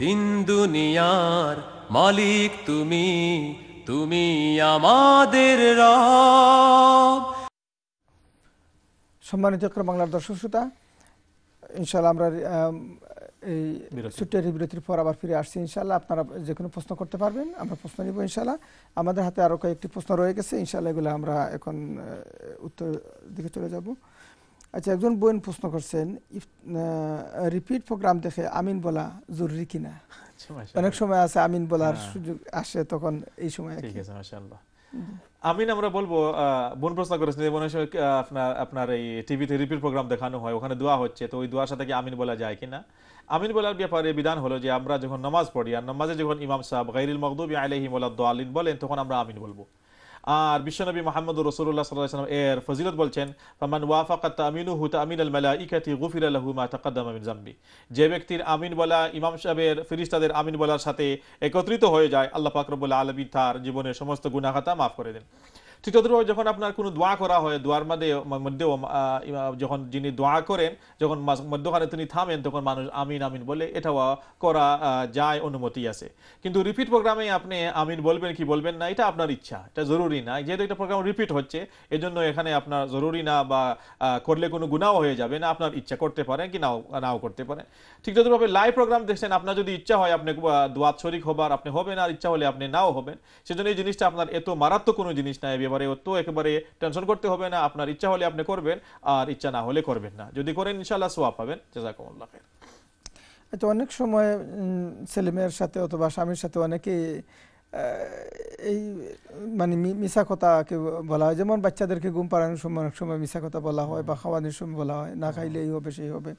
তিন দুনিয়ার মালিক তুমি তুমি আমাদের সম্মানিত বাংলার দর্শক শ্রোতা ইনশাল্লাহ আমরা এই ছুটির বিরতির পর আবার ফিরে আসছি ইনশাল্লাহ আপনারা যে কোনো প্রশ্ন করতে পারবেন আমরা প্রশ্ন নিব ইনশাল্লাহ আমাদের হাতে আরও কয়েকটি প্রশ্ন রয়ে গেছে ইনশাল্লাহ এগুলো আমরা এখন উত্তর দিকে চলে যাবো আচ্ছা একজন বোন প্রশ্ন করছেন রিপিট প্রোগ্রাম দেখে আমিন বলা জরুরি কিনা আচ্ছা, অনেক সময় আছে আমিন বলার হ্যাঁ। সুযোগ আসে তখন এই সময় ঠিক আছে মাশাআল্লাহ আমিন আমরা বলবো বোন প্রশ্ন করেছেন যে মনে আপনার আপনার এই টিভিতে রিপিট প্রোগ্রাম দেখানো হয় ওখানে দোয়া হচ্ছে তো ওই দোয়ার সাথে কি আমিন বলা যায় কিনা আমিন বলার ব্যাপারে বিধান হলো যে আমরা যখন নামাজ পড়ি আর নামাজে যখন ইমাম সাহেব গাইরুল মকদুবি আলাইহিম দোয়ালিন বলেন তখন আমরা আমিন বলবো আর বিশ্বনবী মোহাম্মদ রসুল্লাহ সাল্লাহ সাল্লাম এর ফজিলত বলছেন ফামান ওয়াফাকা তামিনু হু তামিন আল মালা ইকাতি গুফির আল্লাহু মা তাকাদ্দাম আমিন জাম্বি যে ব্যক্তির আমিন বলা ইমাম সাহেবের ফিরিস্তাদের আমিন বলার সাথে একত্রিত হয়ে যায় আল্লাহ ফাকরবুল্লা আলমী তার জীবনের সমস্ত গুনাহাতা মাফ করে দেন তৃতীয়তভাবে যখন আপনার কোনো দোয়া করা হয় দোয়ার মধ্যে মধ্যেও যখন যিনি দোয়া করেন যখন মধ্যখানে তিনি থামেন তখন মানুষ আমিন আমিন বলে এটাও করা যায় অনুমতি আছে কিন্তু রিপিট প্রোগ্রামে আপনি আমিন বলবেন কি বলবেন না এটা আপনার ইচ্ছা এটা জরুরি না যেহেতু একটা প্রোগ্রাম রিপিট হচ্ছে এজন্য এখানে আপনার জরুরি না বা করলে কোনো গুণাও হয়ে যাবে না আপনার ইচ্ছা করতে পারেন কি নাও নাও করতে পারেন ঠিক যতভাবে লাইভ প্রোগ্রাম দেখছেন আপনার যদি ইচ্ছা হয় আপনি দোয়া শরিক হবার আপনি হবেন আর ইচ্ছা হলে আপনি নাও হবেন সেজন্য এই জিনিসটা আপনার এত মারাত্মক কোনো জিনিস না এ একেবারে অত্য একেবারে টেনশন করতে হবে না আপনার ইচ্ছা হলে আপনি করবেন আর ইচ্ছা না হলে করবেন না যদি করেন ইনশাল্লাহ সোয়া পাবেন জাজাকুমুল্লাহ খের আচ্ছা অনেক সময় ছেলেমেয়ের সাথে অথবা স্বামীর সাথে অনেকে এই মানে মিশা কথাকে বলা হয় যেমন বাচ্চাদেরকে ঘুম পাড়ানোর সময় অনেক সময় মিশা কথা বলা হয় বা খাওয়ানোর সময় বলা হয় না হ্যাঁ। খাইলে এই হবে সেই হবে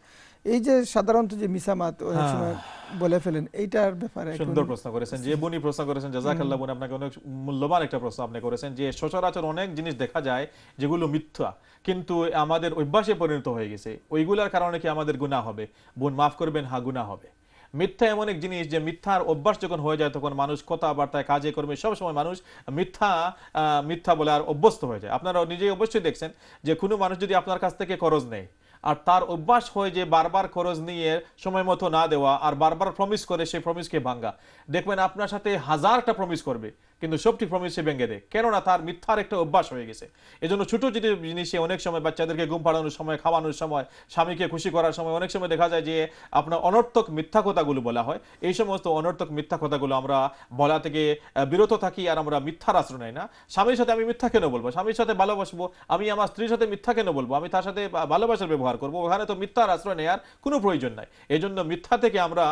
এই যে সাধারণত যে মিসামাত হ্যাঁ। বলে ফেলেন এইটার ব্যাপারে সুন্দর প্রশ্ন করেছেন যে বনি প্রশ্ন করেছেন জাজাকাল্লাহ বনি আপনাকে অনেক মূল্যবান একটা প্রশ্ন আপনি করেছেন যে সচরাচর অনেক জিনিস দেখা যায় যেগুলো মিথ্যা কিন্তু আমাদের অভ্যাসে পরিণত হয়ে গেছে ওইগুলার কারণে কি আমাদের গুণা হবে বোন মাফ করবেন হা হ্যাঁ, গুণা হবে মিথ্যা এমন এক জিনিস যে মিথ্যার অভ্যাস যখন হয়ে যায় তখন মানুষ কথাবার্তায় কাজে কর্মে সবসময় মানুষ মিথ্যা মিথ্যা বলে আর অভ্যস্ত হয়ে যায় আপনারা নিজেই অবশ্যই দেখছেন যে কোনো মানুষ যদি আপনার কাছ থেকে খরচ নেয় আর তার অভ্যাস হয়ে যে বারবার খরচ নিয়ে সময় মতো না দেওয়া আর বারবার প্রমিস করে সেই প্রমিসকে ভাঙ্গা দেখবেন আপনার সাথে হাজারটা প্রমিস করবে কিন্তু সবটি প্রমিস সে ভেঙে দেয় কেননা তার মিথ্যার একটা অভ্যাস হয়ে গেছে এই জন্য ছোটো জিনিসে অনেক সময় বাচ্চাদেরকে ঘুম পাড়ানোর সময় খাওয়ানোর সময় স্বামীকে খুশি করার সময় অনেক সময় দেখা যায় যে আপনার অনর্থক মিথ্যা কথাগুলো বলা হয় এই সমস্ত অনর্থক মিথ্যা কথাগুলো আমরা বলা থেকে বিরত থাকি আর আমরা মিথ্যার আশ্রয় নেই না স্বামীর সাথে আমি মিথ্যা কেন বলবো স্বামীর সাথে ভালোবাসবো আমি আমার স্ত্রীর সাথে মিথ্যা কেন বলবো আমি তার সাথে ভালোবাসার ব্যবহার করবো ওখানে তো মিথ্যার আশ্রয় নেওয়ার কোনো প্রয়োজন নাই এই জন্য মিথ্যা থেকে আমরা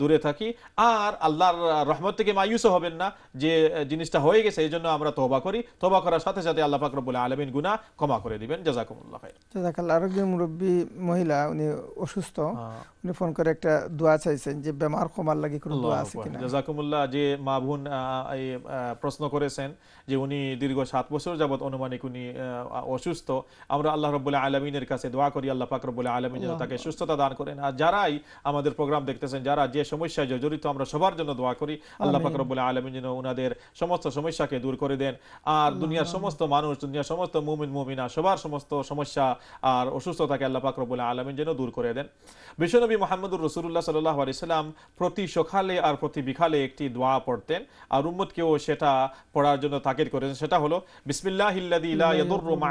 দূরে থাকি আর আল্লাহর রহমত থেকে মায়ুসও হবেন না যে জিনিসটা হয়ে গেছে এই জন্য আমরা তোবা করি তোবা করার সাথে সাথে আল্লাহ ফাকরবুল আলমিন গুনা ক্ষমা করে দিবেন জাজাকুমুল্লাহ জাজাকাল্লাহ আরেকজন মুরব্বী মহিলা উনি অসুস্থ হ্যাঁ। উনি ফোন করে একটা দোয়া চাইছেন যে বেমার কমার লাগে কোনো দোয়া আছে কিনা জাজাকুমুল্লাহ যে মা বোন প্রশ্ন করেছেন যে উনি দীর্ঘ সাত বছর যাবত অনুমানিক উনি অসুস্থ আমরা আল্লাহ রব্বুল আলমিনের কাছে দোয়া করি আল্লাহ ফাকরবুল্লাহ আলমিন যেন তাকে সুস্থতা দান করেন আর যারাই আমাদের প্রোগ্রাম দেখতেছেন যারা যে সমস্যায় জড়িত আমরা সবার জন্য দোয়া করি আল্লাহ ফাকরবুল্লাহ আলমিন যেন উনাদের সমস্ত সমস্যাকে দূর করে দেন আর দুনিয়ার সমস্ত মানুষ দুনিয়ার সমস্ত মুমিন মুমিনা সবার সমস্ত সমস্যা আর অসুস্থতাকে আল্লাহ পাক পাকরবুল আলমিন যেন দূর করে দেন বিশ্বনবী মোহাম্মদুর রসুল্লাহ সাল্লাহ আলিয়াল্লাম প্রতি সকালে আর প্রতি বিকালে একটি দোয়া পড়তেন আর উম্মদকেও সেটা পড়ার জন্য তাকিদ করেছেন সেটা হলো আলিম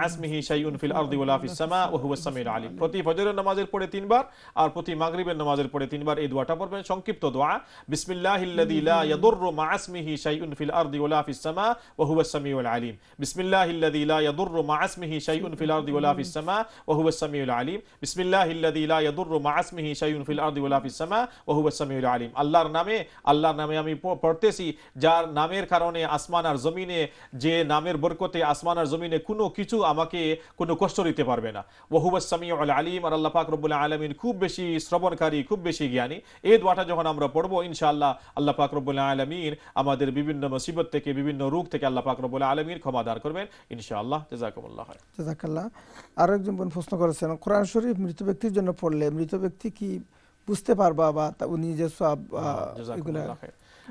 আর الأرض ولا في السماء وهو السميع العليم بسم الله الذي لا يضر مع اسمه شيء في الأرض ولا في السماء وهو السميع العليم بسم الله الذي لا يضر مع اسمه شيء في الأرض ولا في السماء وهو السميع العليم আল্লাহর নামে আল্লাহর নামে আমি পড়তেছি যার নামের কারণে আসমান আর জমিনে যে নামের বরকতে আসমান আর জমিনে কোনো কিছু আমাকে কোনো কষ্ট দিতে পারবে না ওহুবাস সামিউ আল আলিম আর আল্লাহ পাক রব্বুল আলমিন খুব বেশি শ্রবণকারী খুব বেশি জ্ঞানী এই দোয়াটা যখন আমরা পড়বো ইনশাআল্লাহ আল্লাহ পাক রব্বুল আলমিন আমাদের বিভিন্ন মুসিবত মুসিবত থেকে বিভিন্ন রোগ থেকে আল্লাহ পাক রব্বুল আলমীর ক্ষমা দান করবেন ইনশাআল্লাহ জাজাকুমুল্লাহ জাজাকাল্লাহ আর একজন বোন প্রশ্ন করেছেন কোরআন শরীফ মৃত ব্যক্তির জন্য পড়লে মৃত ব্যক্তি কি বুঝতে পারবা বা উনি যে সব হ্যাঁ, এগুলা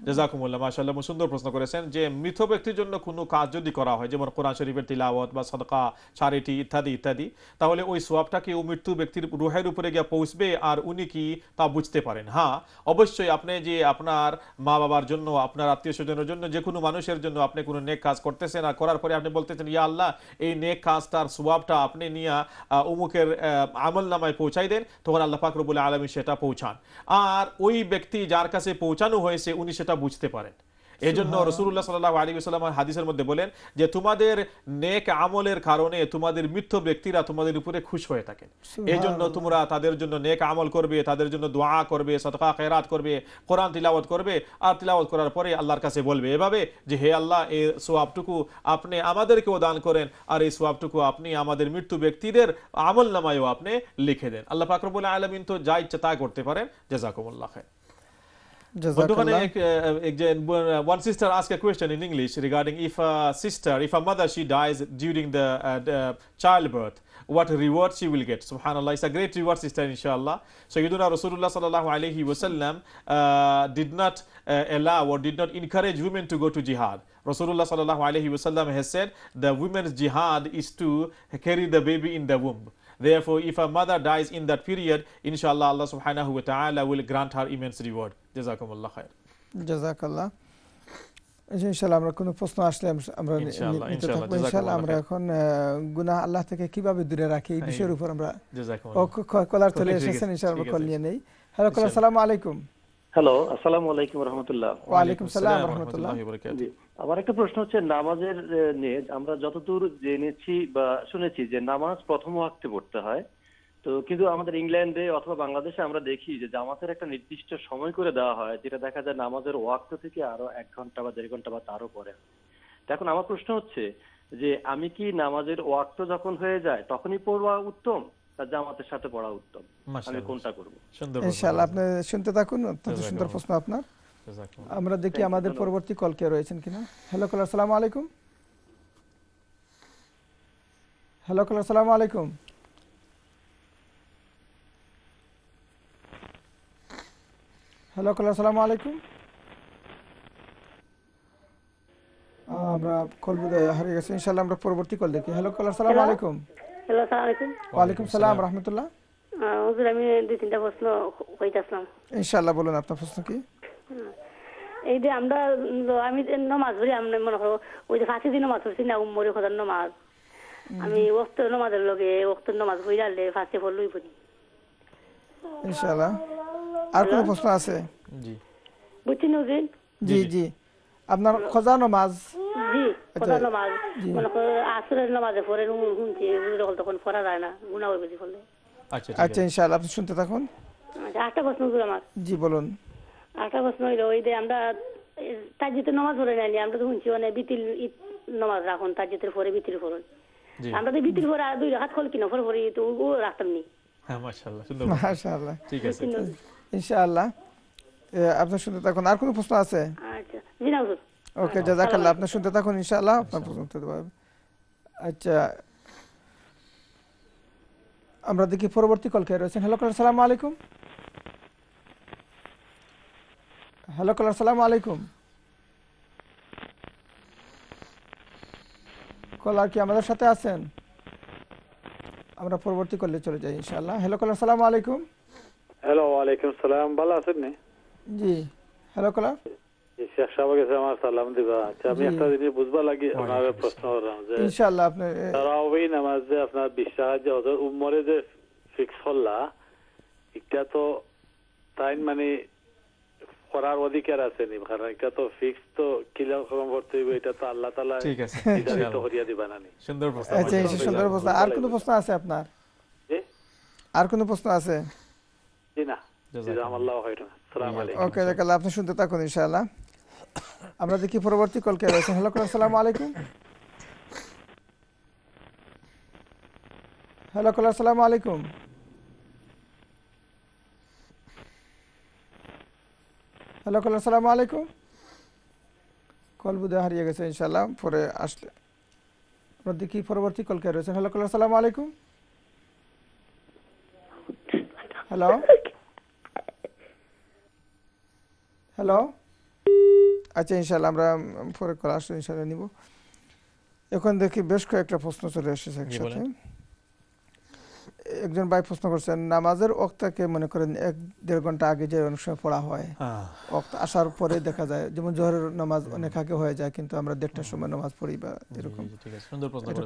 জাজাকুমুল্লাহ মাশাআল্লাহ মু সুন্দর প্রশ্ন করেছেন যে মৃত ব্যক্তির জন্য কোনো কাজ যদি করা হয় যেমন কোরআন শরীফের তিলাওয়াত বা সদকা চারিটি ইত্যাদি ইত্যাদি তাহলে ওই সোয়াবটা কি ও মৃত্যু ব্যক্তির রুহের উপরে গিয়ে পৌঁছবে আর উনি কি তা বুঝতে পারেন হ্যাঁ অবশ্যই আপনি যে আপনার মা বাবার জন্য আপনার আত্মীয় স্বজনের জন্য যে কোনো মানুষের জন্য আপনি কোনো নেক কাজ করতেছেন আর করার পরে আপনি বলতেছেন ইয়া আল্লাহ এই নেক কাজটার সোয়াবটা আপনি নিয়ে উমুকের আমল নামায় পৌঁছাই দেন তখন আল্লাহ পাক রবুল আলমী সেটা পৌঁছান আর ওই ব্যক্তি যার কাছে পৌঁছানো হয়েছে উনি সেটা সেটা বুঝতে পারেন এই জন্য রসুল্লাহ সাল্লাহ আলী সাল্লাম হাদিসের মধ্যে বলেন যে তোমাদের নেক আমলের কারণে তোমাদের মৃত্যু ব্যক্তিরা তোমাদের উপরে খুশ হয়ে থাকে এই জন্য তোমরা তাদের জন্য নেক আমল করবে তাদের জন্য দোয়া করবে সতকা খেরাত করবে কোরআন তিলাওয়াত করবে আর তিলাওয়াত করার পরে আল্লাহর কাছে বলবে এভাবে যে হে আল্লাহ এই সোয়াবটুকু আপনি আমাদেরকেও দান করেন আর এই সোয়াবটুকু আপনি আমাদের মৃত্যু ব্যক্তিদের আমল নামায়ও আপনি লিখে দেন আল্লাহ ফাকরবুল্লাহ আলমিন তো যা ইচ্ছা তা করতে পারেন জেজাকুমুল্লাহ খায় Uh, uh, uh, one sister asked a question in English regarding if a sister, if a mother she dies during the, uh, childbirth, what reward she will get. Subhanallah, it's a great reward sister inshallah. So Yuduna Rasulullah sallallahu alayhi wasallam uh, did not uh, allow or did not encourage women to go to jihad. Rasulullah sallallahu alayhi wasallam has said the women's jihad is to carry the baby in the womb. Therefore, if a mother dies in that period, inshallah Allah subhanahu wa ta'ala will grant her immense reward. জাজাকুমুল্লাহ জাজাকাল্লাহ ইনশাআল্লাহ আমরা কোনো প্রশ্ন আসলে আমরা ইনশাআল্লাহ আমরা এখন গুনাহ আল্লাহ থেকে কিভাবে দূরে রাখি এই বিষয়ের উপর আমরা কলার চলে এসেছেন ইনশাআল্লাহ কল নিয়ে নেই হ্যালো আসসালামু আলাইকুম হ্যালো আসসালামু আলাইকুম সালাম আমার একটা প্রশ্ন হচ্ছে নামাজের নিয়ে আমরা যতদূর জেনেছি বা শুনেছি যে নামাজ প্রথম ওয়াক্তে পড়তে হয় তো কিন্তু আমাদের ইংল্যান্ডে অথবা বাংলাদেশে আমরা দেখি যে জামাতের একটা নির্দিষ্ট সময় করে দেওয়া হয় যেটা দেখা যায় নামাজের ওয়াক্ত থেকে আরো এক ঘন্টা বা দেড় ঘন্টা বা তারও পরে এখন আমার প্রশ্ন হচ্ছে যে আমি কি নামাজের ওয়াক্ত যখন হয়ে যায় তখনই পড়া উত্তম জামাতের সাথে পড়া উত্তম কোনটা শুনতে থাকুন প্রশ্ন আপনার আমরা দেখি আমাদের পরবর্তী কল কে রয়েছেন কিনা হ্যালো আলাইকুম হ্যালো আসসালামু আলাইকুম হ্যালো কলার সালামু আলাইকুম আমরা কল হারিয়ে ইনশাআল্লাহ আমরা পরবর্তী কল দেখি হ্যালো আলাইকুম হ্যালো আলাইকুম সালাম রাহমাতুল্লাহ হুজুর আমি দুই তিনটা প্রশ্ন কইতাছিলাম ইনশাআল্লাহ বলুন আপনার প্রশ্ন কি এই যে আমরা আমি নামাজ পড়ি আমরা মনে করো ওই যে ফাঁসি দিন নামাজ ধরছি না উম্মরি খোদার নামাজ আমি ওক্ত নামাজের লগে ওক্ত নামাজ পড়ি জানলে ফাঁসি পড়লই পড়ি ইনশাআল্লাহ আর কোন প্রশ্ন আছে জি জি জি আপনার খোজা নমাজ জি খোজা আসরের নামাজে তখন পড়া যায় না হবে আচ্ছা আচ্ছা ইনশাআল্লাহ আপনি শুনতে থাকুন আচ্ছা প্রশ্ন আমার জি বলুন প্রশ্ন হইলো ওই যে আমরা তাজিতে নামাজ পড়ে নাই আমরা তো শুনছি মানে বিতিল নামাজ রাখুন তাজিতের পরে বিতিল পড়ুন আমরা তো বিতিল পরে দুই হাত খোল কিনা পরে পরে তো রাখতাম নি হ্যাঁ মাশাআল্লাহ মাশাআল্লাহ ঠিক আছে ইনশাআল্লাহ আপনার শুনতে থাকুন আর কোনো প্রশ্ন আছে আচ্ছা, ওকে আচ্ছা, জাজাকাল্লাহ আপনার শুনতে থাকুন ইনশাআল্লাহ আচ্ছা। আপনার প্রশ্ন উত্তর পাবেন আচ্ছা আমরা দেখি পরবর্তী কল খেয়ে রয়েছেন হ্যালো কলার সালাম আলাইকুম হ্যালো কলার সালাম আলাইকুম কলার কি আমাদের সাথে আছেন আমরা পরবর্তী কলে চলে যাই ইনশাআল্লাহ হ্যালো কলার সালাম আলাইকুম হ্যালো ওয়ালাইকুম সালাম ভালো আছেন নি জি হ্যালো শেখ সাহেবকে আমার সালাম দিবা আচ্ছা আমি একটা জিনিস বুঝবা লাগি প্রশ্ন করলাম যে ইনশাআল্লাহ আপনি নামাজ যে আপনার বিশ্বাস যে উমরে যে ফিক্স হল্লা এটা তো টাইম মানে করার অধিকার আছে নি কারণ এটা তো ফিক্স তো কিলা খরম করতে এটা তো আল্লাহ তালা ঠিক আছে নির্ধারিত করিয়া দিবা না সুন্দর প্রশ্ন আচ্ছা সুন্দর প্রশ্ন আর কোন প্রশ্ন আছে আপনার আর কোন প্রশ্ন আছে ওকে আপনি শুনতে থাকুন আমরা দেখি পরবর্তী হ্যালো আলাইকুম হ্যালো কলার সালাম আলাইকুম হ্যালো কলার সালাম আলাইকুম কল বুধে হারিয়ে গেছে ইনশাল্লাহ পরে আসলে আপনার দেখি পরবর্তী কলকে রয়েছে হ্যালো কলার সালাম আলাইকুম হ্যালো হ্যালো আচ্ছা ইনশাল্লাহ আমরা পরে কল আসলে ইনশাল্লাহ নিব এখন দেখি বেশ কয়েকটা প্রশ্ন চলে এসেছে একসাথে একজন ভাই প্রশ্ন করছেন নামাজের অক্তাকে মনে করেন এক দেড় ঘন্টা আগে যে অনেক সময় পড়া হয় অক্ত আসার পরে দেখা যায় যেমন জোহরের নামাজ অনেক আগে হয়ে যায় কিন্তু আমরা দেড়টার সময় নামাজ পড়ি বা এরকম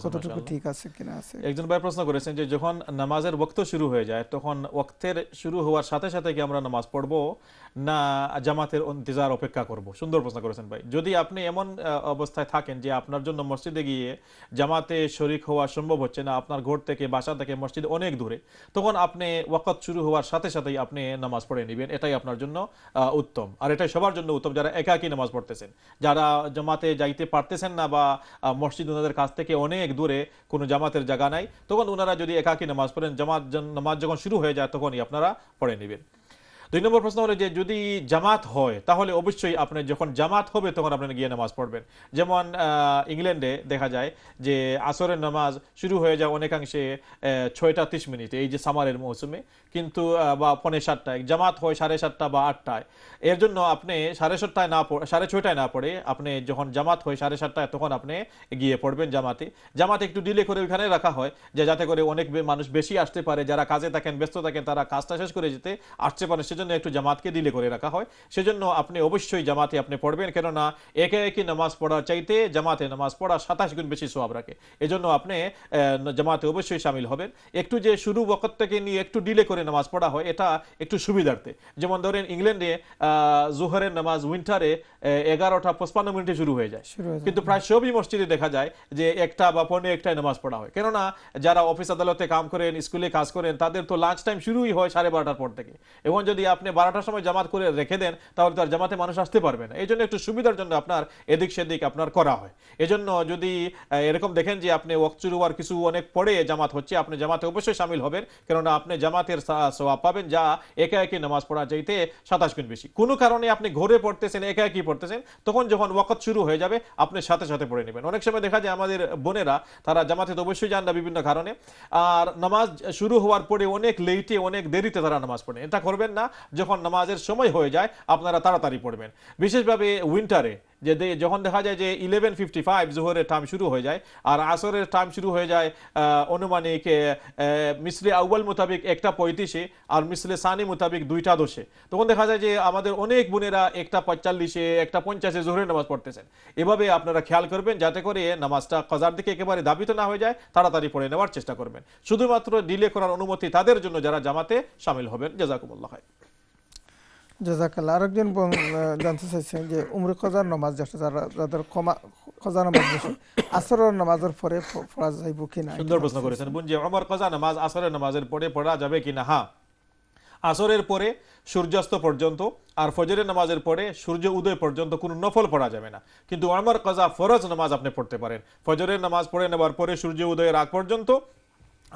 কতটুকু ঠিক আছে কিনা আছে একজন ভাই প্রশ্ন করেছেন যে যখন নামাজের ওক্ত শুরু হয়ে যায় তখন ওক্তের শুরু হওয়ার সাথে সাথে কি আমরা নামাজ পড়বো না জামাতের ইন্তজার অপেক্ষা করব সুন্দর প্রশ্ন করেছেন ভাই যদি আপনি এমন অবস্থায় থাকেন যে আপনার জন্য মসজিদে গিয়ে জামাতে শরিক হওয়া সম্ভব হচ্ছে না আপনার ঘর থেকে বাসা থেকে মসজিদ অনেক দূরে তখন আপনি ওয়াকত শুরু হওয়ার সাথে সাথেই আপনি নামাজ পড়ে নেবেন এটাই আপনার জন্য উত্তম আর এটাই সবার জন্য উত্তম যারা একাকি নামাজ পড়তেছেন যারা জামাতে যাইতে পারতেছেন না বা মসজিদ ওনাদের কাছ থেকে অনেক দূরে কোনো জামাতের জায়গা নাই তখন ওনারা যদি একাকি নামাজ পড়েন জামাত নামাজ যখন শুরু হয়ে যায় তখনই আপনারা পড়ে নেবেন দুই নম্বর প্রশ্ন হলো যে যদি জামাত হয় তাহলে অবশ্যই আপনি যখন জামাত হবে তখন আপনি গিয়ে নামাজ পড়বেন যেমন ইংল্যান্ডে দেখা যায় যে আসরের নামাজ শুরু হয়ে যায় অনেকাংশে ছয়টা তিরিশ মিনিটে এই যে সামারের মৌসুমে কিন্তু বা পনে সাতটায় জামাত হয় সাড়ে সাতটা বা আটটায় এর জন্য আপনি সাড়ে সাতটায় না সাড়ে ছয়টায় না পড়ে আপনি যখন জামাত হয় সাড়ে সাতটায় তখন আপনি গিয়ে পড়বেন জামাতে জামাতে একটু ডিলে করে ওইখানে রাখা হয় যে যাতে করে অনেক মানুষ বেশি আসতে পারে যারা কাজে থাকেন ব্যস্ত থাকেন তারা কাজটা শেষ করে যেতে আসতে পারে সেজন্য জন্য একটু জামাতকে দিলে করে রাখা হয় সেজন্য আপনি অবশ্যই জামাতে আপনি পড়বেন কেননা একে একই নামাজ পড়ার চাইতে জামাতে নামাজ পড়া সাতাশ গুণ বেশি সোয়াব রাখে এজন্য আপনি জামাতে অবশ্যই সামিল হবেন একটু যে শুরু বকত থেকে নিয়ে একটু ডিলে করে নামাজ পড়া হয় এটা একটু সুবিধার্থে যেমন ধরেন ইংল্যান্ডে জোহরের নামাজ উইন্টারে এগারোটা পঁচপান্ন মিনিটে শুরু হয়ে যায় কিন্তু প্রায় সবই মসজিদে দেখা যায় যে একটা বা পনেরো একটায় নামাজ পড়া হয় কেননা যারা অফিস আদালতে কাম করেন স্কুলে কাজ করেন তাদের তো লাঞ্চ টাইম শুরুই হয় সাড়ে বারোটার পর থেকে এবং যদি আপনি বারোটার সময় জামাত করে রেখে দেন তাহলে তার জামাতে মানুষ আসতে পারবে না এই জন্য একটু সুবিধার জন্য আপনার এদিক সেদিক আপনার করা হয় এজন্য যদি এরকম দেখেন যে আপনি ওয়াকচুর হওয়ার কিছু অনেক পরে জামাত হচ্ছে আপনি জামাতে অবশ্যই সামিল হবেন কেননা আপনি জামাতের সবাব পাবেন যা একা একই নামাজ পড়া যাইতে সাতাশ গুণ বেশি কোনো কারণে আপনি ঘরে পড়তেছেন একা একই পড়তেছেন তখন যখন ওয়াকত শুরু হয়ে যাবে আপনি সাথে সাথে পড়ে নেবেন অনেক সময় দেখা যায় আমাদের বোনেরা তারা জামাতে তো অবশ্যই যান না বিভিন্ন কারণে আর নামাজ শুরু হওয়ার পরে অনেক লেটে অনেক দেরিতে তারা নামাজ পড়ে এটা করবেন না যখন নামাজের সময় হয়ে যায় আপনারা তাড়াতাড়ি পড়বেন বিশেষভাবে উইন্টারে যে যখন দেখা যায় যে ইলেভেন ফিফটি ফাইভ জোহরের টার্ম শুরু হয়ে যায় আর আসরের টার্ম শুরু হয়ে যায় অনুমানিক মিসলে আউ্বাল মোতাবেক একটা পঁয়ত্রিশে আর মিসলে সানি মোতাবেক দুইটা দোষে তখন দেখা যায় যে আমাদের অনেক বোনেরা একটা পঁয়তাল্লিশে একটা পঞ্চাশে জোহরের নামাজ পড়তেছেন এভাবে আপনারা খেয়াল করবেন যাতে করে নামাজটা কজার দিকে একেবারে দাবিত না হয়ে যায় তাড়াতাড়ি পড়ে নেওয়ার চেষ্টা করবেন শুধুমাত্র ডিলে করার অনুমতি তাদের জন্য যারা জামাতে সামিল হবেন জাজাকুমুল্লাহ হয় জাজাকাল্লা আরেকজন জানতে চাইছেন যে উমরে কজার নামাজ যাচ্ছে যারা যাদের ক্ষমা কজা নামাজ যাচ্ছে আসরের নামাজের পরে পড়া যাইব কিনা সুন্দর প্রশ্ন করেছেন বোন যে ওমর কজা নামাজ আসরের নামাজের পরে পড়া যাবে কিনা হ্যাঁ আসরের পরে সূর্যাস্ত পর্যন্ত আর ফজরের নামাজের পরে সূর্য উদয় পর্যন্ত কোনো নফল পড়া যাবে না কিন্তু আমার কজা ফরজ নামাজ আপনি পড়তে পারেন ফজরের নামাজ পড়ে নেবার পরে সূর্য উদয়ের আগ পর্যন্ত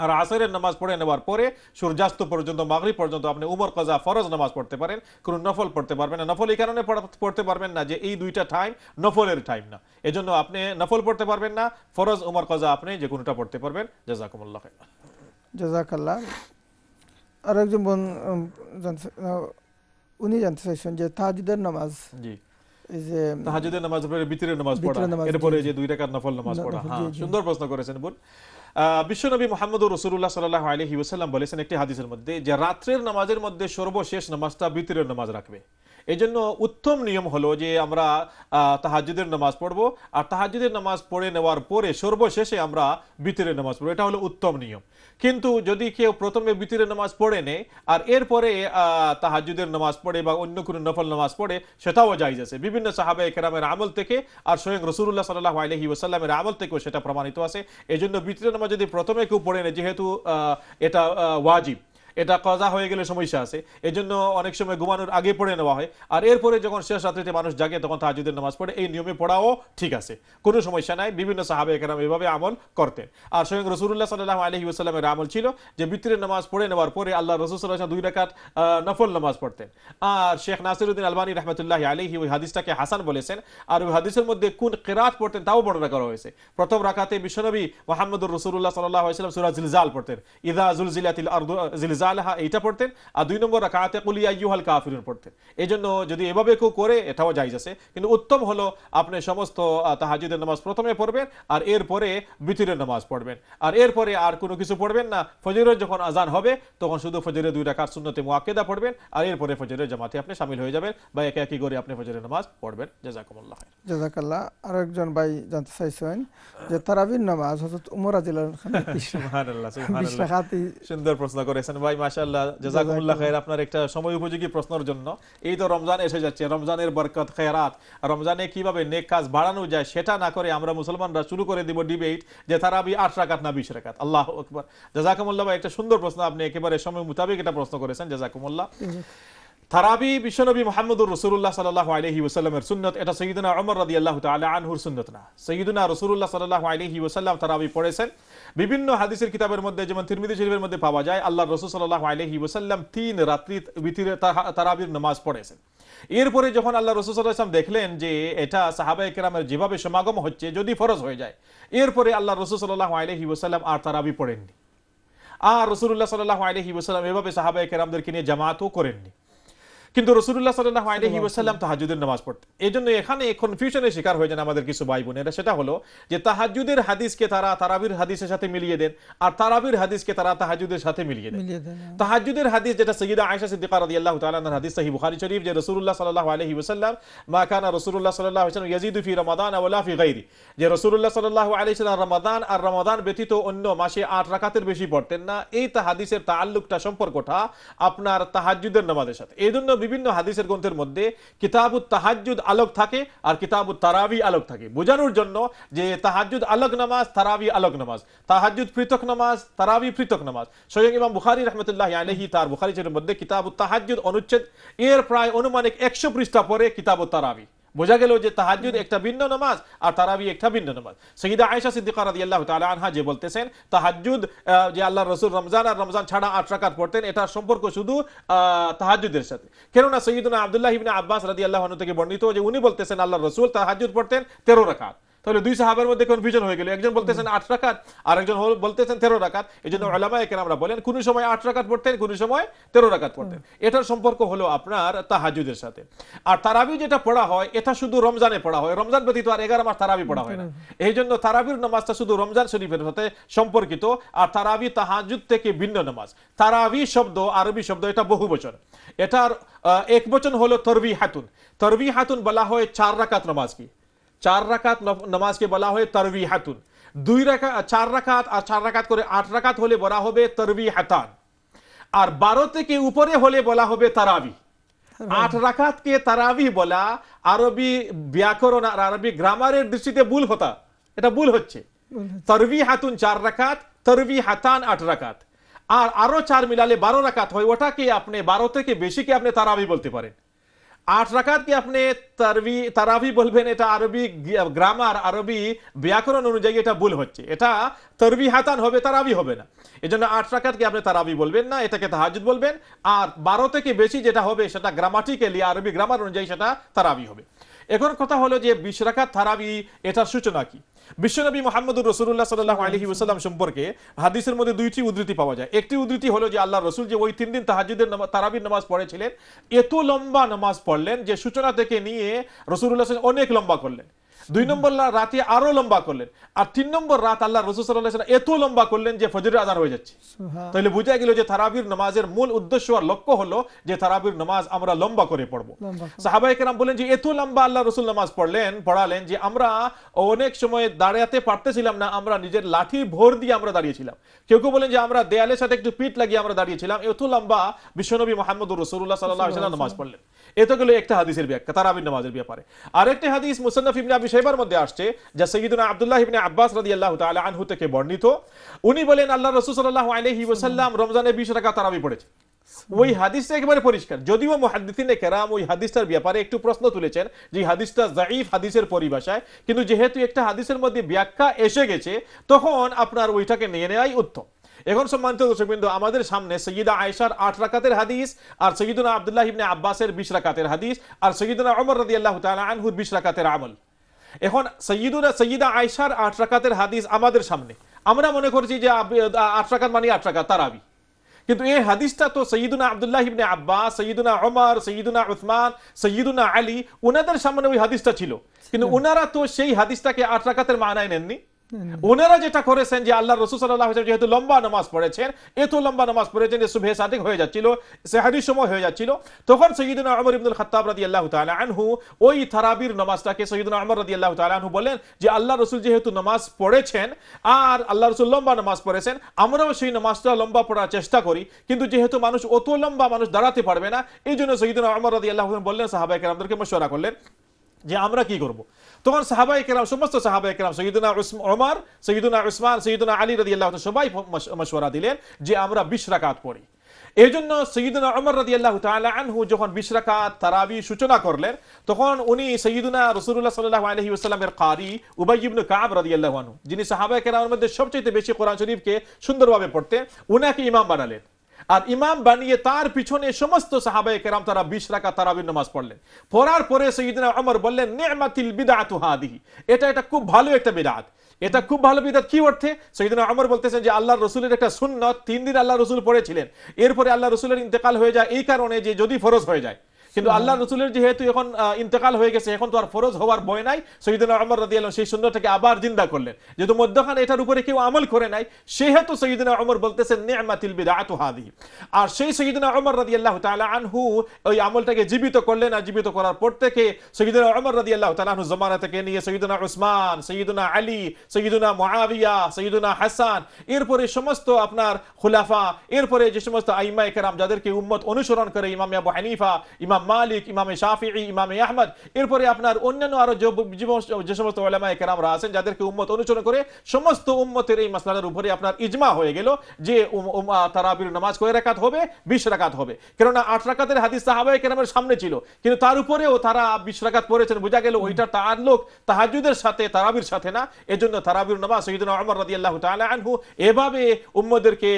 আর আসরের নামাজ পড়ে নেওয়ার পরে সূর্যাস্ত পর্যন্ত মাগরি পর্যন্ত আপনি উমর কজা ফরজ নামাজ পড়তে পারেন কোনো নফল পড়তে পারবেন না নফল এই কারণে পড়তে পারবেন না যে এই দুইটা টাইম নফলের টাইম না এজন্য আপনি নফল পড়তে পারবেন না ফরজ উমর কজা আপনি যে কোনোটা পড়তে পারবেন জাজাকুমুল্লাহ জাজাকাল্লাহ আর একজন বোন উনি জানতে চাইছেন যে তাহাজুদের নামাজ জি তাহাজুদের নামাজ বিতরের নামাজ পড়া এরপরে যে দুই টাকার নফল নামাজ পড়া হ্যাঁ সুন্দর প্রশ্ন করেছেন বোন বিশ্বনবী মোহাম্মদ রসুল্লাহ সাল্লাহ আলহি ওসাল্লাম বলেছেন একটি হাদিসের মধ্যে যে রাত্রের নামাজের মধ্যে সর্বশেষ নামাজটা বিতরের নামাজ রাখবে এই জন্য উত্তম নিয়ম হলো যে আমরা তাহাজুদের নামাজ পড়বো আর তাহাজুদের নামাজ পড়ে নেওয়ার পরে সর্বশেষে আমরা বিতিরের নামাজ পড়বো এটা হলো উত্তম নিয়ম কিন্তু যদি কেউ প্রথমে বিতিরের নামাজ পড়ে নেয় আর এরপরে তাহাজুদের নামাজ পড়ে বা অন্য কোনো নফল নামাজ পড়ে সেটাও জায়জ আছে বিভিন্ন সাহাবে একরামের আমল থেকে আর স্বয়ং রসুল্লাহ সাল্লাহ আলহি ওসাল্লামের আমল থেকেও সেটা প্রমাণিত আছে এই জন্য বিতিরের নামাজ যদি প্রথমে কেউ পড়ে নেয় যেহেতু এটা ওয়াজিব এটা কজা হয়ে গেলে সমস্যা আছে এজন্য অনেক সময় ঘুমানোর আগে পড়ে নেওয়া হয় আর এরপরে যখন শেষ রাত্রিতে মানুষ জাগে তখন তাহাজুদের নামাজ পড়ে এই নিয়মে পড়াও ঠিক আছে কোনো সমস্যা নাই বিভিন্ন সাহাবে এখানে এভাবে আমল করতেন আর স্বয়ং রসুল্লাহ সাল্লাহ আলহি ওসাল্লামের আমল ছিল যে বিত্রের নামাজ পড়ে নেওয়ার পরে আল্লাহ রসুল দুই রাকাত নফল নামাজ পড়তেন আর শেখ নাসিরুদ্দিন আলবানী রহমতুল্লাহ আলহি ওই হাদিসটাকে হাসান বলেছেন আর ওই হাদিসের মধ্যে কোন কেরাত পড়তেন তাও বর্ণনা করা হয়েছে প্রথম রাখাতে বিশ্বনবী মোহাম্মদুর রসুল্লাহ সাল্লাহ সাল্লাম সুরাজ জিলজাল পড়তেন ইদা জুলজিলাতিল আর্দু জিলজাল জালহা এইটা পড়তেন আর দুই নম্বর রাকাতে কুলিয়া ইউহাল কাফিরুন পড়তেন এই জন্য যদি এভাবে কেউ করে এটাও যাইজ আছে কিন্তু উত্তম হলো আপনি সমস্ত তাহাজিদের নামাজ প্রথমে পড়বেন আর এরপরে বিতিরের নামাজ পড়বেন আর এরপরে আর কোনো কিছু পড়বেন না ফজরের যখন আজান হবে তখন শুধু ফজরের দুই রাকাত শূন্যতে মোয়াক্কেদা পড়বেন আর এরপরে ফজরের জামাতে আপনি সামিল হয়ে যাবেন বা একে একই করে আপনি ফজরের নামাজ পড়বেন জাজাকুমুল্লাহ জাজাকাল্লাহ আর একজন ভাই জানতে চাইছেন যে তারাবির নামাজ হযরত উমর রাদিয়াল্লাহু আনহু সুবহানাল্লাহ সুবহানাল্লাহ সুন্দর প্রশ্ন করেছেন ভাই মাশাআল্লাহ জাযাকুমুল্লাহ খায়ের আপনার একটা সময় উপযোগী প্রশ্নের জন্য এই তো রমজান এসে যাচ্ছে রমজানের বরকত খেয়ারাত রমজানে কিভাবে নেক কাজ বাড়ানো যায় সেটা না করে আমরা মুসলমানরা শুরু করে দিব ডিবেট যে তারা আমি আট রাকাত না বিশ রাকাত আল্লাহ আকবার জাজাকুমুল্লাহ ভাই একটা সুন্দর প্রশ্ন আপনি একেবারে সময় মোতাবেক এটা প্রশ্ন করেছেন জাজাকুমুল্লাহ তারাবি বিশ্বনবী মোহাম্মদুর রসুল্লাহ সাল্লাহ আলহি ওসাল্লামের সুন্নত এটা সঈদুনা অমর রাদি আল্লাহ তালা আনহুর সুন্নত না সঈদুনা রসুল্লাহ সাল্লাহ আলহি ওসাল্লাম তারাবি পড়েছেন বিভিন্ন হাদিসের কিতাবের মধ্যে যেমন থিরমিদি শরীফের মধ্যে পাওয়া যায় আল্লাহ রসুল সাল্লাহ আলহি ওসাল্লাম তিন রাত্রি বিতির তারাবির নামাজ পড়েছেন এরপরে যখন আল্লাহ সাল্লাহাম দেখলেন যে এটা সাহাবা একরামের যেভাবে সমাগম হচ্ছে যদি ফরজ হয়ে যায় এরপরে আল্লাহ রসুল সাল্লাহ আলহি ওসাল্লাম আর তারাবি পড়েননি আর রসুল্লাহ সাল্লাহ আলহি ওসাল্লাম এভাবে সাহাবা একরামদেরকে নিয়ে জামাতও করেননি কিন্তু রসুল্লাহ সাল্লাহ আলহি ওসাল্লাম তাহাজুদের নামাজ পড়তেন এই জন্য এখানে কনফিউশনের শিকার হয়ে যান আমাদের কিছু ভাই বোনেরা সেটা হলো যে তাহাজুদের হাদিসকে তারা তারাবির হাদিসের সাথে মিলিয়ে দেন আর তারাবির হাদিসকে তারা তাহাজুদের সাথে মিলিয়ে দেন হ্যাঁ। তাহাজুদের হাদিস যেটা সৈয়দ আয়সা সিদ্দিকা রাদি আল্লাহ তালার হাদিস সাহি বুখারি শরীফ যে রসুল্লাহ সাল্লাহ আলহি ওসাল্লাম মা কানা রসুল্লাহ সাল্লাহ ইসলাম ইয়াজিদু ফি রমাদান আওয়ালা ফি গাইরি যে রসুল্লাহ সাল্লাহ আলহিসাল্লাম রমাদান আর রমাদান ব্যতীত অন্য মাসে আট রাকাতের বেশি পড়তেন না এই তাহাদিসের তাল্লুকটা সম্পর্কটা আপনার তাহাজুদের নামাজের সাথে এই জন্য বিভিন্ন হাদিসের গ্রন্থের মধ্যে কিতাবুত তাহাজুদ আলোক থাকে আর কিতাবুত তারাবি আলোক থাকে বোঝানোর জন্য যে তাহাজুদ আলোক নামাজ তারাবি আলোক নামাজ তাহাজুদ পৃথক নামাজ তারাবি পৃথক নামাজ সৈয়দ ইমাম বুখারি রহমতুল্লাহ আলহি তার বুখারি মধ্যে কিতাবুত তাহাজুদ অনুচ্ছেদ এর প্রায় অনুমানিক একশো পৃষ্ঠা পরে কিতাবুত তারাবি বোঝা গেল যে তাহাজুদ একটা ভিন্ন নামাজ আর তারাবি একটা ভিন্ন নামাজ সহিদা আয়সা সিদ্দিকা রাজি আল্লাহ তালা আনহা যে বলতেছেন তাহাজুদ যে আল্লাহ রসুল রমজান আর রমজান ছাড়া আট রাকাত পড়তেন এটার সম্পর্ক শুধু তাহাজুদের সাথে কেননা সৈয়দুনা আবদুল্লাহ ইবিন আব্বাস রাজি আল্লাহ থেকে বর্ণিত যে উনি বলতেছেন আল্লাহ রসুল তাহাজুদ পড়তেন তেরো রাকাত তাহলে দুই সাহাবের মধ্যে কনফিউশন হয়ে গেল একজন বলতেছেন আট রাখাত আর একজন বলতেছেন তেরো রাখাত এই জন্য আলামা একে আমরা বলেন কোন সময় আট রাখাত পড়তেন কোন সময় তেরো রাখাত পড়তেন এটার সম্পর্ক হলো আপনার তাহাজুদের সাথে আর তারাবি যেটা পড়া হয় এটা শুধু রমজানে পড়া হয় রমজান ব্যতীত আর এগারো মাস তারাবি পড়া হয় না এই জন্য তারাবির নামাজটা শুধু রমজান শরীফের সাথে সম্পর্কিত আর তারাবি তাহাজুদ থেকে ভিন্ন নামাজ তারাবি শব্দ আরবি শব্দ এটা বহু বছর এটার এক বচন হলো তরবি হাতুন তরবি হাতুন বলা হয় চার রাকাত নামাজ কি চার রাকাত নামাজকে বলা হয় তরবি হাতুন দুই রাখা চার রাখাত আর চার রাখাত করে আট রাখাত হলে বলা হবে তরবি হাতান আর বারো থেকে উপরে হলে বলা হবে তারাবি আট রাখাতকে তারাবি বলা আরবি ব্যাকরণ আর আরবি গ্রামারের দৃষ্টিতে ভুল হতা এটা ভুল হচ্ছে তরবি হাতুন চার রাখাত তরবি হাতান আট রাখাত আর আরো চার মিলালে বারো রাখাত হয় ওটাকে আপনি বারো থেকে বেশিকে আপনি তারাবি বলতে পারেন আট কি আপনি তারবি তারাবি বলবেন এটা আরবি গ্রামার আরবি ব্যাকরণ অনুযায়ী এটা ভুল হচ্ছে এটা তরবি হাতান হবে তারাবি হবে না এই জন্য আট কি আপনি তারাবি বলবেন না এটাকে তাহাজুদ বলবেন আর বারো থেকে বেশি যেটা হবে সেটা গ্রামাটিক্যালি আরবি গ্রামার অনুযায়ী সেটা তারাবি হবে এখন কথা হলো যে বিশরাকাত থারাবি এটার সূচনা কি বিশ্বনবী মোহাম্মদুর রসুল্লাহ সাল্লাহ আলহি ওসাল্লাম সম্পর্কে হাদিসের মধ্যে দুইটি উদ্ধৃতি পাওয়া যায় একটি উদ্ধৃতি হলো যে আল্লাহ রসুল যে ওই তিন দিন তাহাজুদের তারাবির নামাজ পড়েছিলেন এত লম্বা নামাজ পড়লেন যে সূচনা থেকে নিয়ে রসুল্লাহ অনেক লম্বা করলেন দুই নম্বর রাতে আরো লম্বা করলেন আর তিন নম্বর রাত আল্লাহ রসুল্লাহ এত লম্বা করলেন যে ফজরের আদান হয়ে যাচ্ছে তাহলে বুঝা গেল যে থারাবির নামাজের মূল উদ্দেশ্য আর লক্ষ্য হলো যে থারাবির নামাজ আমরা লম্বা করে পড়বো সাহাবাহিকেরাম বলেন যে এত লম্বা আল্লাহ রসুল নামাজ পড়লেন পড়ালেন যে আমরা অনেক সময় দাঁড়াতে পারতেছিলাম না আমরা নিজের লাঠি ভোর দিয়ে আমরা দাঁড়িয়েছিলাম কেউ কেউ বলেন যে আমরা দেয়ালের সাথে একটু পিঠ লাগিয়ে আমরা দাঁড়িয়েছিলাম এত লম্বা বিশ্বনবী মোহাম্মদুর রসুল্লাহ সাল্লাহ নামাজ পড়লেন এত গেল একটা হাদিসের ব্যাখ্যা তারাবির নামাজের ব্যাপারে আরেকটি হাদিস মুসান্নাফ ইবনে আবি শাইবার মধ্যে আসছে যা সৈয়দুনা আব্দুল্লাহ ইবনে আব্বাস রাদিয়াল্লাহু তাআলা আনহু থেকে বর্ণিত উনি বলেন আল্লাহ রাসূল সাল্লাল্লাহু আলাইহি ওয়াসাল্লাম রমজানে 20 রাকাত তারাবি পড়েছে ওই হাদিসটা একেবারে পরিষ্কার যদিও মুহাদ্দিসিনে কেরাম ওই হাদিসটার ব্যাপারে একটু প্রশ্ন তুলেছেন যে হাদিসটা জাইফ হাদিসের পরিভাষায় কিন্তু যেহেতু একটা হাদিসের মধ্যে ব্যাখ্যা এসে গেছে তখন আপনার ওইটাকে নিয়ে নেওয়াই উত্তম এখন সম্মানিত দর্শকবৃন্দ আমাদের সামনে সৈয়দা আয়সার আট রাকাতের হাদিস আর সৈয়দুনা আবদুল্লাহ ইবনে আব্বাসের বিশ রাকাতের হাদিস আর সৈয়দুনা অমর রদি আল্লাহ আনহুর বিশ রাকাতের আমল এখন সৈয়দুনা সৈয়দা আয়সার আট রাকাতের হাদিস আমাদের সামনে আমরা মনে করছি যে আট রাকাত মানে আট রাকাত তারাবি কিন্তু এই হাদিসটা তো সঈদুনা আবদুল্লাহ ইবনে আব্বাস সঈদুনা অমর সঈদুনা উসমান সঈদুনা আলী ওনাদের সামনে ওই হাদিসটা ছিল কিন্তু ওনারা তো সেই হাদিসটাকে আট রাকাতের মানায় নেননি হ্যাঁ। ওনারা যেটা করেছেন যে আল্লাহ রসুল সাল্লাহ যেহেতু লম্বা নামাজ পড়েছেন এত লম্বা নামাজ পড়েছেন যে শুভে সাদিক হয়ে যাচ্ছিল সেহারির সময় হয়ে যাচ্ছিল তখন সঈদিন আহমর ইবনুল খতাব রাদি আল্লাহ আনহু ওই থারাবির নামাজটাকে সঈদিন আহমর রাদি আল্লাহ আনহু বলেন যে আল্লাহ রসুল যেহেতু নামাজ পড়েছেন আর আল্লাহ রসুল লম্বা নামাজ পড়েছেন আমরাও সেই নামাজটা লম্বা পড়ার চেষ্টা করি কিন্তু যেহেতু মানুষ অত লম্বা মানুষ দাঁড়াতে পারবে না এই জন্য সঈদিন আহমর রাদি আল্লাহ বললেন সাহাবাহিক আমাদেরকে মশোরা করলেন যে আমরা কি করবো তখন সাহাবাই কেরাম সমস্ত সাহাবাই কেরাম সৈদুনা ওমর সৈদুনা উসমান সৈদুনা আলী রদি আল্লাহ সবাই মশওয়ারা দিলেন যে আমরা বিশ্রাকাত পড়ি এই জন্য সৈদুনা অমর রদি আল্লাহ আনহু যখন বিশ্রাকাত তারাবি সূচনা করলেন তখন উনি সৈদুনা রসুল্লাহ সাল্লাহ আলহি আসসালামের কারি উবাইবনু কাব রদি আল্লাহ আনহু যিনি সাহাবাই কেরামের মধ্যে সবচেয়ে বেশি কোরআন শরীফকে সুন্দরভাবে পড়তেন উনাকে ইমাম বানালেন আর ইমাম বানিয়ে তার পিছনে সমস্ত সাহাবায়ে কেরাম তারা বিশ রাখা তারাবির নামাজ পড়লেন পড়ার পরে সঈদিনা আমর বললেন নেমাতিল বিদাত হাদি এটা এটা খুব ভালো একটা বিদাত এটা খুব ভালো বিদাত কি অর্থে সৈদিন আমর বলতেছেন যে আল্লাহ রসুলের একটা শূন্য তিন দিন আল্লাহ রসুল পড়েছিলেন এরপরে আল্লাহ রসুলের ইন্তেকাল হয়ে যায় এই কারণে যে যদি ফরজ হয়ে যায় কিন্তু আল্লাহ রসুলের যেহেতু এখন ইন্তেকাল হয়ে গেছে এখন তো আর ফরজ হওয়ার বয় নাই সৈদুল আহমদ রাজি আলম সেই সুন্দরটাকে আবার জিন্দা করলেন যেহেতু মধ্যখান এটার উপরে কেউ আমল করে নাই সেহেতু সৈয়দুল আমর বলতেছেন নেমাতিল বিদাত হাদি আর সেই সৈদিন আমর রাজি আল্লাহ তালা আনহু ওই আমলটাকে জীবিত করলেন আর জীবিত করার পর থেকে সৈয়দুল আমর রাজি আল্লাহ তালা আনহু জমানা থেকে নিয়ে সৈদুনা উসমান সৈদুনা আলী সৈদুনা মহাবিয়া সৈদুনা হাসান এরপরে সমস্ত আপনার খুলাফা এরপরে যে সমস্ত আইমা একরাম যাদেরকে উম্মত অনুসরণ করে ইমাম আবু হানিফা ইমাম মালিক ইমামে শাফি ইমামে আহমদ এরপরে আপনার অন্যান্য আরো যে সমস্ত ওলামা একেরামরা আছেন যাদেরকে উম্মত অনুসরণ করে সমস্ত উম্মতের এই মাসলার উপরে আপনার ইজমা হয়ে গেল যে তারাবির নামাজ কয় রাখাত হবে বিশ রাখাত হবে কেননা আট রাখাতের হাদিস সাহাবায় কেরামের সামনে ছিল কিন্তু তার উপরেও তারা বিশ রাখাত পড়েছেন বোঝা গেল ওইটা তার লোক তাহাজুদের সাথে তারাবির সাথে না এজন্য তারাবির নামাজ সহিদিন আমার রাজি আল্লাহ আনহু এভাবে উম্মদেরকে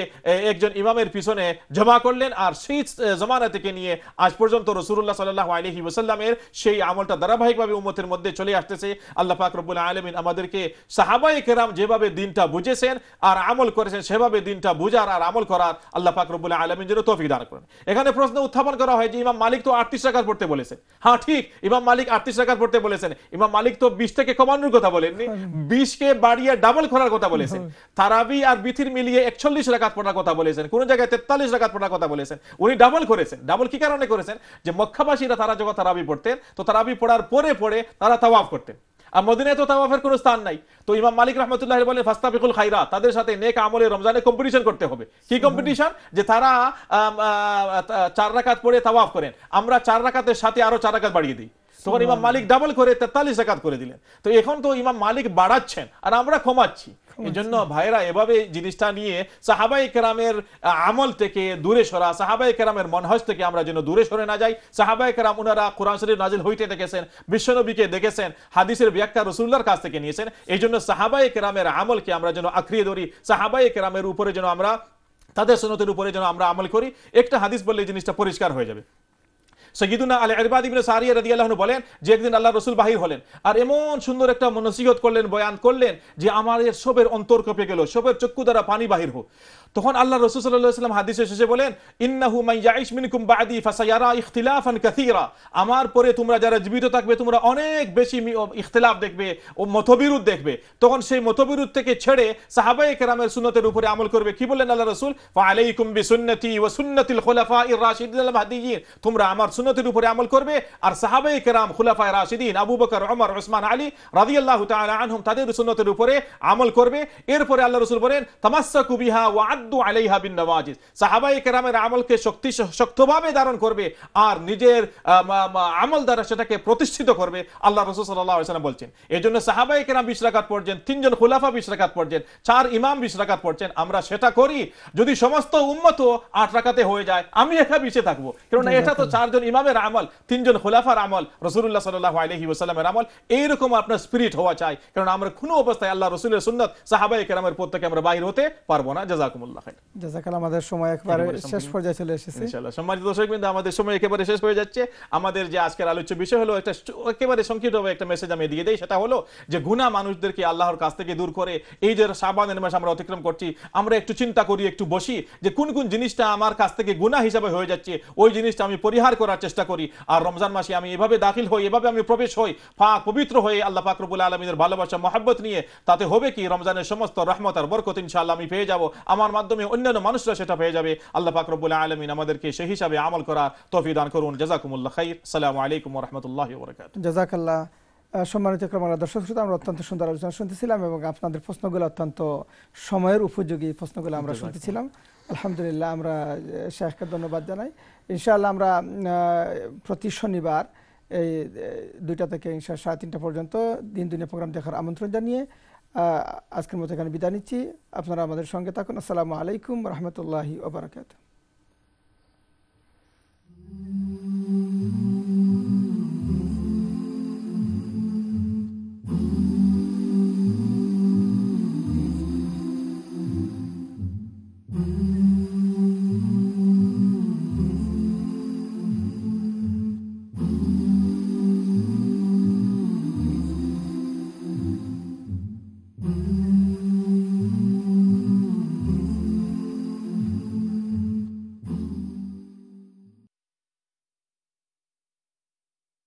একজন ইমামের পিছনে জমা করলেন আর সেই জমানা থেকে নিয়ে আজ পর্যন্ত রসুল রসুল্লাহ সাল্লাহ আলহি ওসাল্লামের সেই আমলটা ধারাবাহিকভাবে উম্মতের মধ্যে চলে আসতেছে আল্লাহ পাক রব্বুল আলমিন আমাদেরকে সাহাবাই কেরাম যেভাবে দিনটা বুঝেছেন আর আমল করেছেন সেভাবে দিনটা বুঝার আর আমল করার আল্লাহ পাক রব্বুল আলমিন যেন তফিক দান করেন এখানে প্রশ্ন উত্থাপন করা হয় যে ইমাম মালিক তো আটত্রিশ টাকা পড়তে বলেছেন হ্যাঁ ঠিক ইমাম মালিক আটত্রিশ টাকা পড়তে বলেছেন ইমাম মালিক তো বিশ থেকে কমানোর কথা বলেননি বিশকে বাড়িয়ে ডাবল করার কথা বলেছেন তারাবি আর বিথির মিলিয়ে একচল্লিশ রাখাত পড়ার কথা বলেছেন কোন জায়গায় তেতাল্লিশ রাখাত পড়ার কথা বলেছেন উনি ডাবল করেছেন ডাবল কি কারণে করেছেন যে মক্কাবাসীরা তারা যখন তারাবি পড়তেন তো তারাবি পড়ার পরে পরে তারা তাওয়াফ করতেন আর মদিনায় তো তাওয়াফের কোনো স্থান নাই তো ইমাম মালিক রহমতুল্লাহ বলে ফাস্তাফিকুল খাইরা তাদের সাথে নেক আমলে রমজানে কম্পিটিশন করতে হবে কি কম্পিটিশন যে তারা চার রাকাত পড়ে তাওয়াফ করেন আমরা চার রাকাতের সাথে আরো চার রাকাত বাড়িয়ে দিই তখন ইমাম মালিক ডাবল করে তেতাল্লিশ জাকাত করে দিলেন তো এখন তো ইমাম মালিক বাড়াচ্ছেন আর আমরা কমাচ্ছি এই জন্য ভাইরা এভাবে জিনিসটা নিয়ে সাহাবাই কেরামের আমল থেকে দূরে সরা সাহাবাই কেরামের মনহজ থেকে আমরা যেন দূরে সরে না যাই সাহাবাই কেরাম ওনারা কোরআন শরীফ নাজিল হইতে দেখেছেন বিশ্বনবীকে দেখেছেন হাদিসের ব্যাখ্যা রসুল্লার কাছ থেকে নিয়েছেন এই জন্য সাহাবাই কেরামের আমলকে আমরা যেন আঁকড়িয়ে ধরি সাহাবাই কেরামের উপরে যেন আমরা তাদের সনতের উপরে যেন আমরা আমল করি একটা হাদিস বললে জিনিসটা পরিষ্কার হয়ে যাবে সৈয়দুনা আলী আরবাদ ইবিন সারিয়া আল্লাহন বলেন যে একদিন আল্লাহ রসুল বাহির হলেন আর এমন সুন্দর একটা মনসিহত করলেন বয়ান করলেন যে আমার সবের অন্তর কপে গেল সবের চক্ষু দ্বারা পানি বাহির হোক তখন আল্লাহ রসুল সাল্লাম হাদিসে শেষে বলেন ইন্নাহু আমার পরে তোমরা যারা জীবিত থাকবে তোমরা অনেক বেশি ইখতিলাফ দেখবে ও মতবিরোধ দেখবে তখন সেই মতবিরোধ থেকে ছেড়ে সাহাবায়ে কেরামের সুন্নতের উপরে আমল করবে কি বললেন আল্লাহ রসুল রাশিদিন তোমরা আমার সুন্নতের উপরে আমল করবে আর সাহাবায়ে কেরাম খুলাফায়ে রাশিদিন আবু বকর ওমর ওসমান আলী রাদিয়াল্লাহু তাআলা তাদের সুন্নতের উপরে আমল করবে এরপরে আল্লাহ রসুল বলেন তামাসসাকু কুবিহা ওয়া তারতাদ্দু আলাইহা বিন সাহাবায়ে কেরামের আমলকে শক্তি শক্তভাবে ধারণ করবে আর নিজের আমল দ্বারা সেটাকে প্রতিষ্ঠিত করবে আল্লাহ আলাইহি সাহাবায়ে কেরাম পড়ছেন তিনজন খুলাফা পড়ছেন চার ইমাম পড়ছেন আমরা সেটা করি যদি সমস্ত উন্মত আট রাকাতে হয়ে যায় আমি একা বিষে থাকবো কেননা এটা তো চারজন ইমামের আমল তিনজন খোলাফার আমল রসুল্লাহ সাল্লাহ আলহি আমল এইরকম আপনার স্পিরিট হওয়া চাই কারণ আমরা কোনো অবস্থায় আল্লাহ রসুলের সুন্নত সাহাবাই কেরামের পর থেকে আমরা বাহির হতে পারবো না জাজাকুমুল আমাদের সময় একেবারে শেষ হয়ে যাচ্ছে আমাদের যে আজকের আলোচ্য বিষয় হলো একটা একেবারে একটা মেসেজ আমি দিয়ে সেটা হলো যে মানুষদেরকে আল্লাহর কাছ থেকে দূর করে এই যে মাস আমরা অতিক্রম করছি আমরা একটু চিন্তা করি একটু বসি যে কোন কোন জিনিসটা আমার কাছ থেকে গুণা হিসাবে হয়ে যাচ্ছে ওই জিনিসটা আমি পরিহার করার চেষ্টা করি আর রমজান মাসে আমি এভাবে দাখিল হই এভাবে আমি প্রবেশ হই ফাঁক পবিত্র হয়ে আল্লাহ পাক আলমীদের ভালোবাসা মহাব্বত নিয়ে তাতে হবে কি রমজানের সমস্ত রহমত আর বরকত ইনশাল্লাহ আমি পেয়ে যাবো আমার মাধ্যমে অন্যান্য মানুষরা সেটা পেয়ে যাবে আল্লাহ পাক রব্বুল আলমিন আমাদেরকে সেই হিসাবে আমল করা তফি দান করুন জাজাকুমুল্লা খাই সালাম আলাইকুম রহমতুল্লাহ জাজাকাল্লাহ সম্মানিত ক্রমারা দর্শক শ্রোতা আমরা অত্যন্ত সুন্দর আলোচনা শুনতেছিলাম এবং আপনাদের প্রশ্নগুলো অত্যন্ত সময়ের উপযোগী প্রশ্নগুলো আমরা শুনতেছিলাম আলহামদুলিল্লাহ আমরা শেখকে ধন্যবাদ জানাই ইনশাআল্লাহ আমরা প্রতি শনিবার এই দুইটা থেকে ইনশাআল্লাহ সাড়ে তিনটা পর্যন্ত দিন দুনিয়া প্রোগ্রাম দেখার আমন্ত্রণ জানিয়ে আজকের মতো এখানে বিদায় নিচ্ছি আপনারা আমাদের সঙ্গে থাকুন আসসালামু আলাইকুম রহমতুল্লাহি ওবরাকাতু